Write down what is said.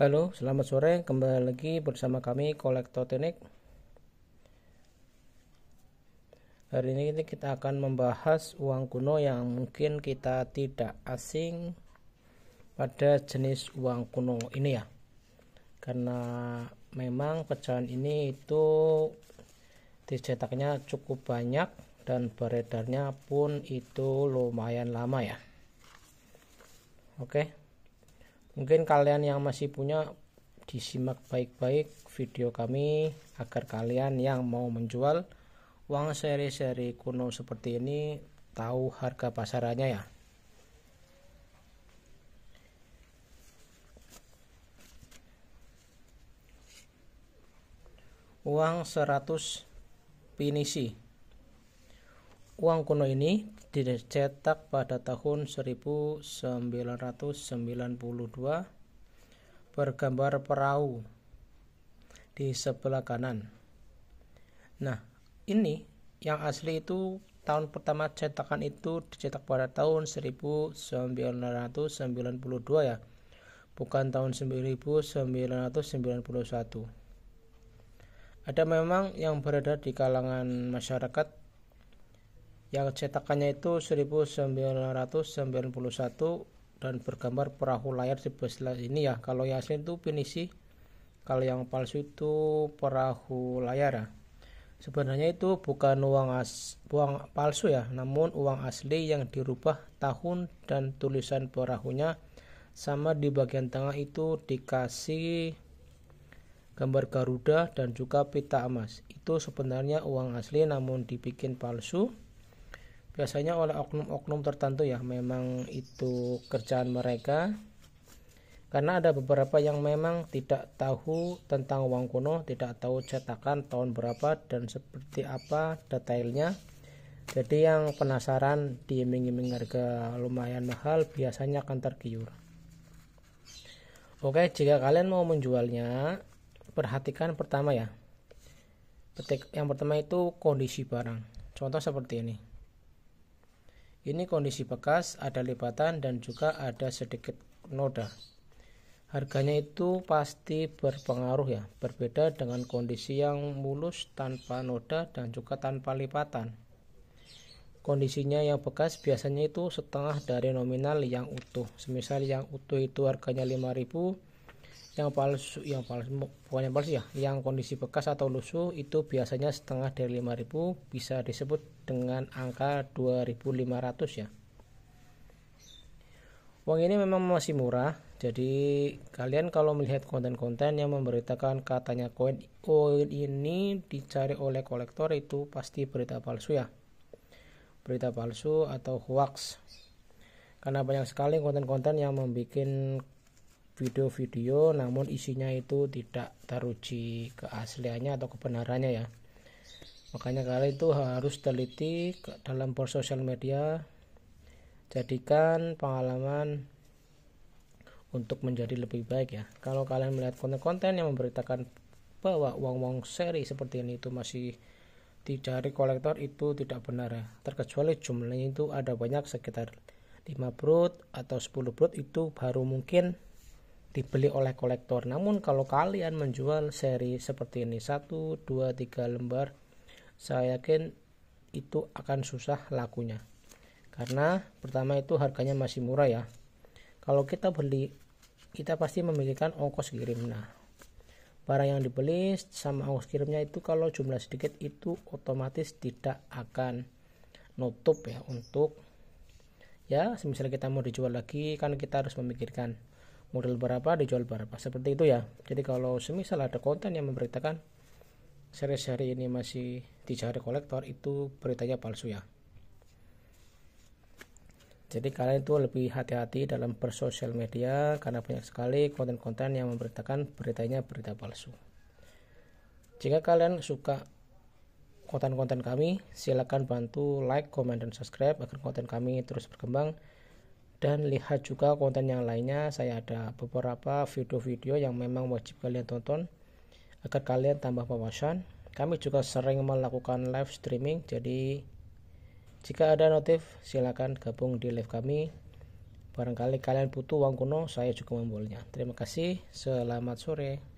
Halo, selamat sore. Kembali lagi bersama kami kolektor teknik. Hari ini kita akan membahas uang kuno yang mungkin kita tidak asing pada jenis uang kuno ini ya. Karena memang pecahan ini itu dicetaknya cukup banyak dan beredarnya pun itu lumayan lama ya. Oke mungkin kalian yang masih punya disimak baik-baik video kami agar kalian yang mau menjual uang seri-seri kuno seperti ini tahu harga pasarannya ya uang 100 pinisi uang kuno ini dicetak pada tahun 1992 bergambar perahu di sebelah kanan. Nah, ini yang asli itu tahun pertama cetakan itu dicetak pada tahun 1992 ya. Bukan tahun 1991. Ada memang yang beredar di kalangan masyarakat yang cetakannya itu 1991 dan bergambar perahu layar sebelah ini ya kalau yang asli itu pinisi kalau yang palsu itu perahu layar ya sebenarnya itu bukan uang as uang palsu ya namun uang asli yang dirubah tahun dan tulisan perahunya sama di bagian tengah itu dikasih gambar Garuda dan juga pita emas itu sebenarnya uang asli namun dibikin palsu biasanya oleh oknum-oknum tertentu ya memang itu kerjaan mereka karena ada beberapa yang memang tidak tahu tentang uang kuno tidak tahu cetakan tahun berapa dan seperti apa detailnya jadi yang penasaran diiming-iming harga lumayan mahal biasanya akan tergiur oke jika kalian mau menjualnya perhatikan pertama ya yang pertama itu kondisi barang contoh seperti ini ini kondisi bekas, ada lipatan dan juga ada sedikit noda. Harganya itu pasti berpengaruh ya, berbeda dengan kondisi yang mulus tanpa noda dan juga tanpa lipatan. Kondisinya yang bekas biasanya itu setengah dari nominal yang utuh. Semisal yang utuh itu harganya 5000 yang palsu yang palsu bukan yang palsu ya yang kondisi bekas atau lusuh itu biasanya setengah dari 5000 bisa disebut dengan angka 2500 ya uang ini memang masih murah jadi kalian kalau melihat konten-konten yang memberitakan katanya koin koin ini dicari oleh kolektor itu pasti berita palsu ya berita palsu atau hoax karena banyak sekali konten-konten yang membuat video-video namun isinya itu tidak teruji keasliannya atau kebenarannya ya makanya kalian itu harus teliti dalam bersosial media jadikan pengalaman untuk menjadi lebih baik ya kalau kalian melihat konten-konten yang memberitakan bahwa uang-uang seri seperti ini itu masih dicari kolektor itu tidak benar ya terkecuali jumlahnya itu ada banyak sekitar 5 brut atau 10 brut itu baru mungkin dibeli oleh kolektor. Namun kalau kalian menjual seri seperti ini 1, 2, 3 lembar, saya yakin itu akan susah lakunya. Karena pertama itu harganya masih murah ya. Kalau kita beli kita pasti memiliki ongkos kirim. Nah, barang yang dibeli sama ongkos kirimnya itu kalau jumlah sedikit itu otomatis tidak akan nutup ya untuk ya semisal kita mau dijual lagi kan kita harus memikirkan Model berapa dijual berapa seperti itu ya jadi kalau semisal ada konten yang memberitakan seri-seri ini masih dicari kolektor itu beritanya palsu ya jadi kalian itu lebih hati-hati dalam bersosial media karena banyak sekali konten-konten yang memberitakan beritanya berita palsu jika kalian suka konten-konten kami silahkan bantu like, comment dan subscribe agar konten kami terus berkembang dan lihat juga konten yang lainnya saya ada beberapa video-video yang memang wajib kalian tonton agar kalian tambah wawasan kami juga sering melakukan live streaming jadi jika ada notif silahkan gabung di live kami barangkali kalian butuh uang kuno saya juga membolehnya terima kasih selamat sore